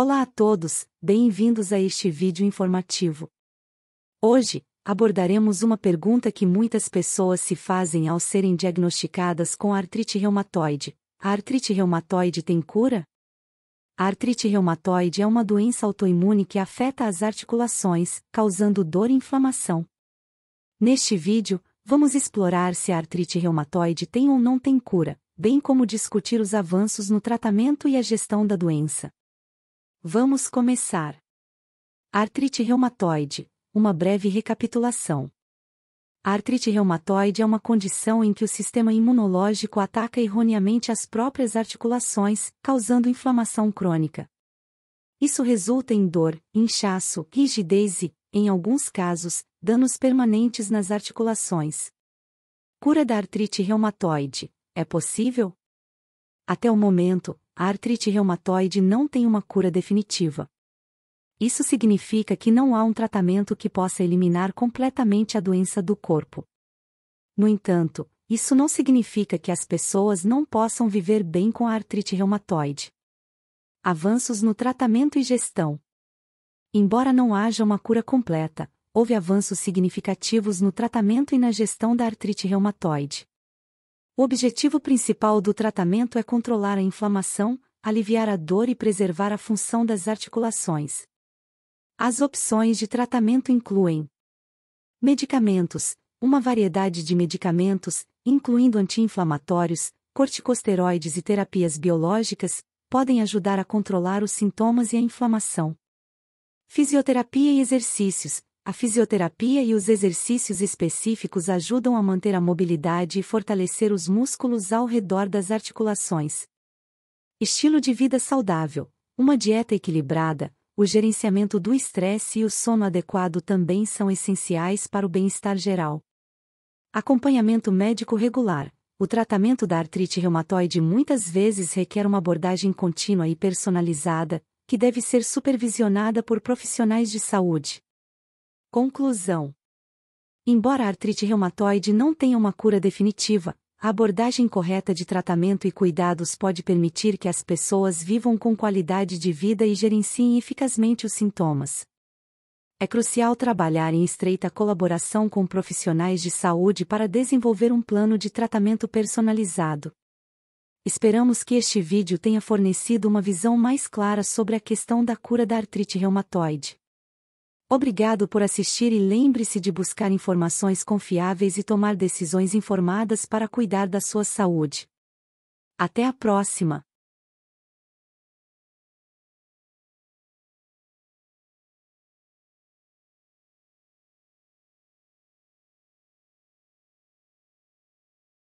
Olá a todos, bem-vindos a este vídeo informativo. Hoje, abordaremos uma pergunta que muitas pessoas se fazem ao serem diagnosticadas com artrite reumatoide. A artrite reumatoide tem cura? A artrite reumatoide é uma doença autoimune que afeta as articulações, causando dor e inflamação. Neste vídeo, vamos explorar se a artrite reumatoide tem ou não tem cura, bem como discutir os avanços no tratamento e a gestão da doença. Vamos começar. Artrite reumatoide, uma breve recapitulação. A artrite reumatoide é uma condição em que o sistema imunológico ataca erroneamente as próprias articulações, causando inflamação crônica. Isso resulta em dor, inchaço, rigidez e, em alguns casos, danos permanentes nas articulações. Cura da artrite reumatoide é possível? Até o momento, a artrite reumatoide não tem uma cura definitiva. Isso significa que não há um tratamento que possa eliminar completamente a doença do corpo. No entanto, isso não significa que as pessoas não possam viver bem com a artrite reumatoide. Avanços no tratamento e gestão. Embora não haja uma cura completa, houve avanços significativos no tratamento e na gestão da artrite reumatoide. O objetivo principal do tratamento é controlar a inflamação, aliviar a dor e preservar a função das articulações. As opções de tratamento incluem medicamentos, uma variedade de medicamentos, incluindo anti-inflamatórios, corticosteroides e terapias biológicas, podem ajudar a controlar os sintomas e a inflamação. Fisioterapia e exercícios, a fisioterapia e os exercícios específicos ajudam a manter a mobilidade e fortalecer os músculos ao redor das articulações. Estilo de vida saudável, uma dieta equilibrada, o gerenciamento do estresse e o sono adequado também são essenciais para o bem-estar geral. Acompanhamento médico regular. O tratamento da artrite reumatoide muitas vezes requer uma abordagem contínua e personalizada, que deve ser supervisionada por profissionais de saúde. Conclusão: Embora a artrite reumatoide não tenha uma cura definitiva, a abordagem correta de tratamento e cuidados pode permitir que as pessoas vivam com qualidade de vida e gerenciem eficazmente os sintomas. É crucial trabalhar em estreita colaboração com profissionais de saúde para desenvolver um plano de tratamento personalizado. Esperamos que este vídeo tenha fornecido uma visão mais clara sobre a questão da cura da artrite reumatoide. Obrigado por assistir e lembre-se de buscar informações confiáveis e tomar decisões informadas para cuidar da sua saúde. Até a próxima!